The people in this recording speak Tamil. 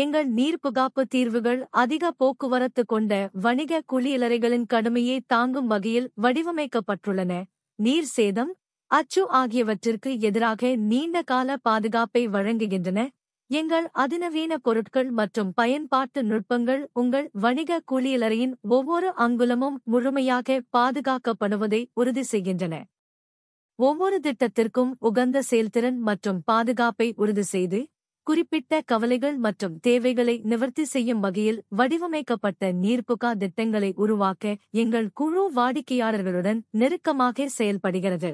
எங்கள் நீர்புகாப்பு தீர்வுகள் அதிக போக்குவரத்து கொண்ட வணிக குளியலறைகளின் கடுமையை தாங்கும் வகையில் வடிவமைக்கப்பட்டுள்ளன நீர் சேதம் அச்சு ஆகியவற்றிற்கு எதிராக நீண்ட கால பாதுகாப்பை வழங்குகின்றன எங்கள் அதிநவீன பொருட்கள் மற்றும் பயன்பாட்டு நுட்பங்கள் உங்கள் வணிக குளியலறையின் ஒவ்வொரு அங்குலமும் முழுமையாக பாதுகாக்கப்படுவதை உறுதி செய்கின்றன ஒவ்வொரு திட்டத்திற்கும் உகந்த செயல்திறன் மற்றும் பாதுகாப்பை உறுதி செய்து குறிப்பிட்ட கவலைகள் மற்றும் தேவைகளை நிவர்த்தி செய்யும் வகையில் வடிவமைக்கப்பட்ட நீர்ப்புகா திட்டங்களை உருவாக்க எங்கள் குழு வாடிக்கையாளர்களுடன் நெருக்கமாக செயல்படுகிறது